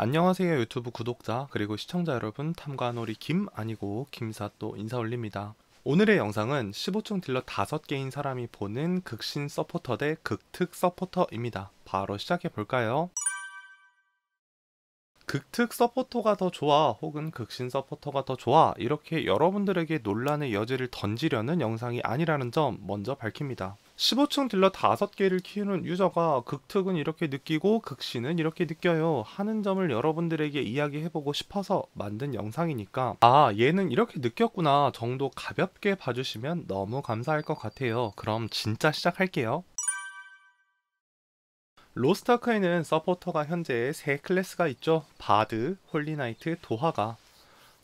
안녕하세요 유튜브 구독자 그리고 시청자 여러분 탐관오리 김 아니고 김사 또 인사 올립니다. 오늘의 영상은 15층 딜러 5개인 사람이 보는 극신 서포터 대 극특 서포터입니다. 바로 시작해 볼까요? 극특 서포터가 더 좋아 혹은 극신 서포터가 더 좋아 이렇게 여러분들에게 논란의 여지를 던지려는 영상이 아니라는 점 먼저 밝힙니다. 15층 딜러 5개를 키우는 유저가 극특은 이렇게 느끼고 극신은 이렇게 느껴요 하는 점을 여러분들에게 이야기해보고 싶어서 만든 영상이니까 아 얘는 이렇게 느꼈구나 정도 가볍게 봐주시면 너무 감사할 것 같아요 그럼 진짜 시작할게요 로스트아크에는 서포터가 현재 세 클래스가 있죠 바드, 홀리나이트, 도화가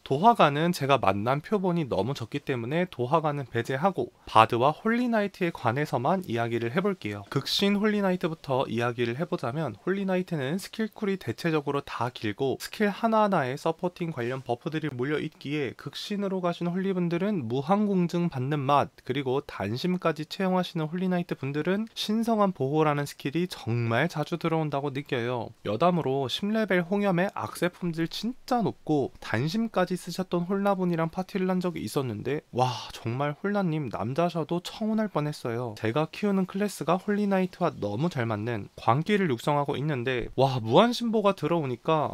도화가는 제가 만난 표본이 너무 적기 때문에 도화가는 배제하고 바드와 홀리나이트에 관해서만 이야기를 해볼게요. 극신 홀리나이트부터 이야기를 해보자면 홀리나이트는 스킬쿨이 대체적으로 다 길고 스킬 하나하나에 서포팅 관련 버프들이 몰려있기에 극신으로 가신 홀리분들은 무한공증 받는 맛 그리고 단심까지 채용하시는 홀리나이트 분들은 신성한 보호라는 스킬이 정말 자주 들어온다고 느껴요. 여담으로 10레벨 홍염의 악세 품질 진짜 높고 단심까지 같이 쓰셨던 홀라분이랑 파티를 한 적이 있었는데 와 정말 홀라님 남자셔도 청혼할 뻔했어요. 제가 키우는 클래스가 홀리나이트와 너무 잘 맞는 광기를 육성하고 있는데 와 무한신보가 들어오니까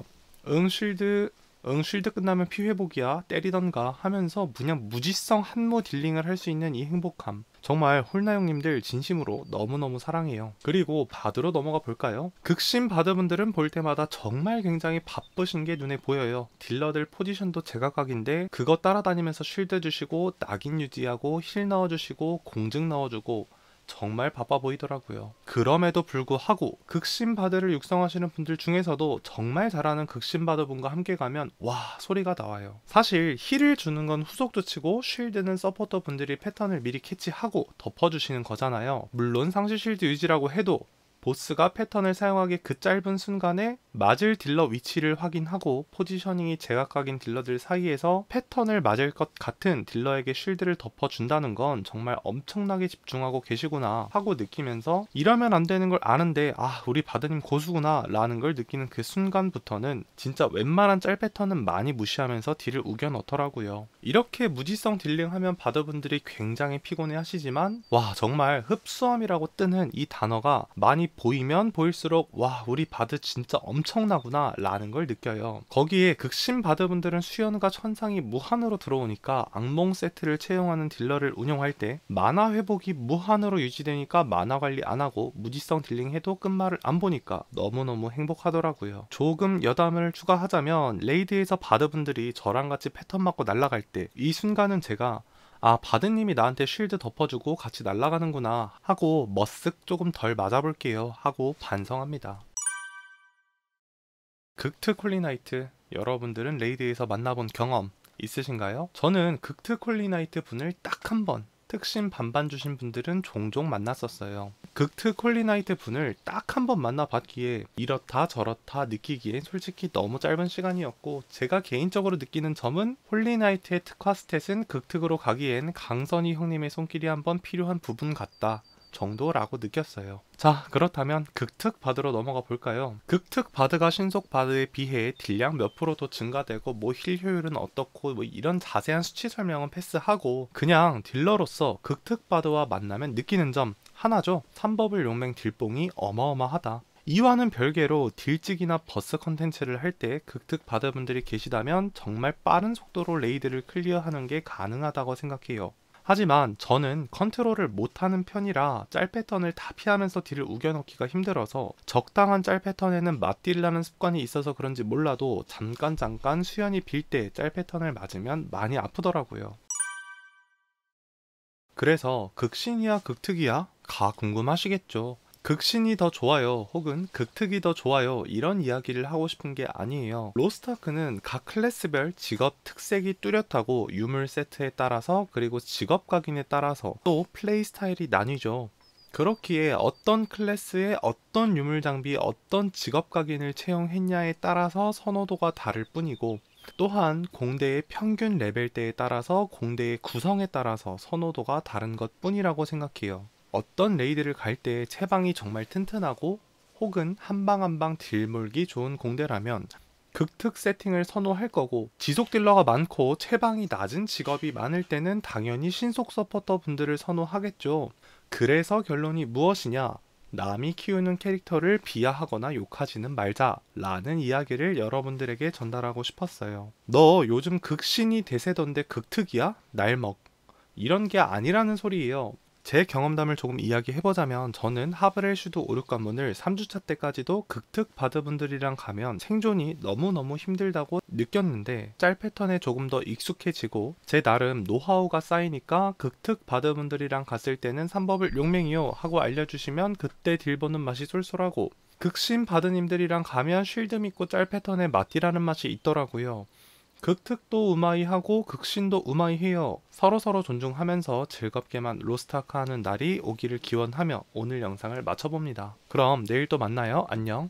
응쉴드 응 쉴드 끝나면 피 회복이야 때리던가 하면서 그냥 무지성 한모 딜링을 할 수 있는 이 행복함 정말 홀나형님들 진심으로 너무너무 사랑해요. 그리고 바드로 넘어가 볼까요? 극심 바드분들은 볼 때마다 정말 굉장히 바쁘신 게 눈에 보여요. 딜러들 포지션도 제각각인데 그거 따라다니면서 쉴드 주시고 낙인 유지하고 힐 넣어주시고 공증 넣어주고 정말 바빠 보이더라고요. 그럼에도 불구하고 극심바드를 육성하시는 분들 중에서도 정말 잘하는 극심바드분과 함께 가면 와 소리가 나와요. 사실 힐을 주는 건 후속도 치고 쉴드는 서포터 분들이 패턴을 미리 캐치하고 덮어주시는 거잖아요. 물론 상시 쉴드 유지라고 해도 보스가 패턴을 사용하기 그 짧은 순간에 맞을 딜러 위치를 확인하고 포지셔닝이 제각각인 딜러들 사이에서 패턴을 맞을 것 같은 딜러에게 쉴드를 덮어준다는 건 정말 엄청나게 집중하고 계시구나 하고 느끼면서 이러면 안 되는 걸 아는데 아 우리 바드님 고수구나 라는 걸 느끼는 그 순간부터는 진짜 웬만한 짤 패턴은 많이 무시하면서 딜을 우겨 넣더라고요 이렇게 무지성 딜링하면 바드분들이 굉장히 피곤해 하시지만 와 정말 흡수함이라고 뜨는 이 단어가 많이 보이면 보일수록 와 우리 바드 진짜 엄청나구나 라는 걸 느껴요. 거기에 극심 바드분들은 수연과 천상이 무한으로 들어오니까 악몽 세트를 채용하는 딜러를 운영할 때 만화 회복이 무한으로 유지되니까 만화 관리 안 하고 무지성 딜링 해도 끝말을 안 보니까 너무너무 행복하더라고요. 조금 여담을 추가하자면 레이드에서 바드분들이 저랑 같이 패턴 맞고 날아갈 때 이 순간은 제가 아 바드님이 나한테 쉴드 덮어주고 같이 날아가는구나 하고 머쓱 조금 덜 맞아볼게요 하고 반성합니다. 극트 콜리나이트 여러분들은 레이드에서 만나본 경험 있으신가요? 저는 극트 콜리나이트 분을 딱한번 특심 반반 주신 분들은 종종 만났었어요. 극트 콜리나이트 분을 딱 한 번 만나봤기에 이렇다 저렇다 느끼기에 솔직히 너무 짧은 시간이었고 제가 개인적으로 느끼는 점은 콜리나이트의 특화 스탯은 극특으로 가기엔 강선이 형님의 손길이 한번 필요한 부분 같다. 정도라고 느꼈어요. 자 그렇다면 극특 바드로 넘어가 볼까요? 극특 바드가 신속 바드에 비해 딜량 몇 프로 더 증가되고 뭐 힐 효율은 어떻고 뭐 이런 자세한 수치 설명은 패스하고 그냥 딜러로서 극특 바드와 만나면 느끼는 점 하나죠. 3버블 용맹 딜뽕이 어마어마하다. 이와는 별개로 딜찍이나 버스 컨텐츠를 할 때 극특 바드 분들이 계시다면 정말 빠른 속도로 레이드를 클리어하는 게 가능하다고 생각해요. 하지만 저는 컨트롤을 못하는 편이라 짤 패턴을 다 피하면서 딜을 우겨넣기가 힘들어서 적당한 짤 패턴에는 맞딜라는 습관이 있어서 그런지 몰라도 잠깐 잠깐 수연이 빌 때 짤 패턴을 맞으면 많이 아프더라고요. 그래서 극신이야 극특이야? 가 궁금하시겠죠. 극신이 더 좋아요 혹은 극특이 더 좋아요 이런 이야기를 하고 싶은 게 아니에요 로스타크는 각 클래스별 직업 특색이 뚜렷하고 유물 세트에 따라서 그리고 직업 각인에 따라서 또 플레이 스타일이 나뉘죠 그렇기에 어떤 클래스에 어떤 유물 장비 어떤 직업 각인을 채용했냐에 따라서 선호도가 다를 뿐이고 또한 공대의 평균 레벨대에 따라서 공대의 구성에 따라서 선호도가 다른 것 뿐이라고 생각해요 어떤 레이드를 갈 때 체방이 정말 튼튼하고 혹은 한 방 한 방 딜몰기 좋은 공대라면 극특 세팅을 선호할 거고 지속 딜러가 많고 체방이 낮은 직업이 많을 때는 당연히 신속 서포터 분들을 선호하겠죠. 그래서 결론이 무엇이냐? 남이 키우는 캐릭터를 비하하거나 욕하지는 말자 라는 이야기를 여러분들에게 전달하고 싶었어요. 너 요즘 극신이 대세던데 극특이야? 날먹. 이런 게 아니라는 소리예요. 제 경험담을 조금 이야기해보자면 저는 하브레슈드 오륙 관문을 3주차 때까지도 극특 바드분들이랑 가면 생존이 너무너무 힘들다고 느꼈는데 짤 패턴에 조금 더 익숙해지고 제 나름 노하우가 쌓이니까 극특 바드분들이랑 갔을 때는 3법을 용맹이요 하고 알려주시면 그때 딜보는 맛이 쏠쏠하고 극심 바드님들이랑 가면 쉴드 믿고 짤 패턴에 마티라는 맛이 있더라고요. 극특도 우마이하고 극신도 우마이해요. 서로서로 존중하면서 즐겁게만 로스트아크하는 날이 오기를 기원하며 오늘 영상을 마쳐봅니다. 그럼 내일 또 만나요. 안녕.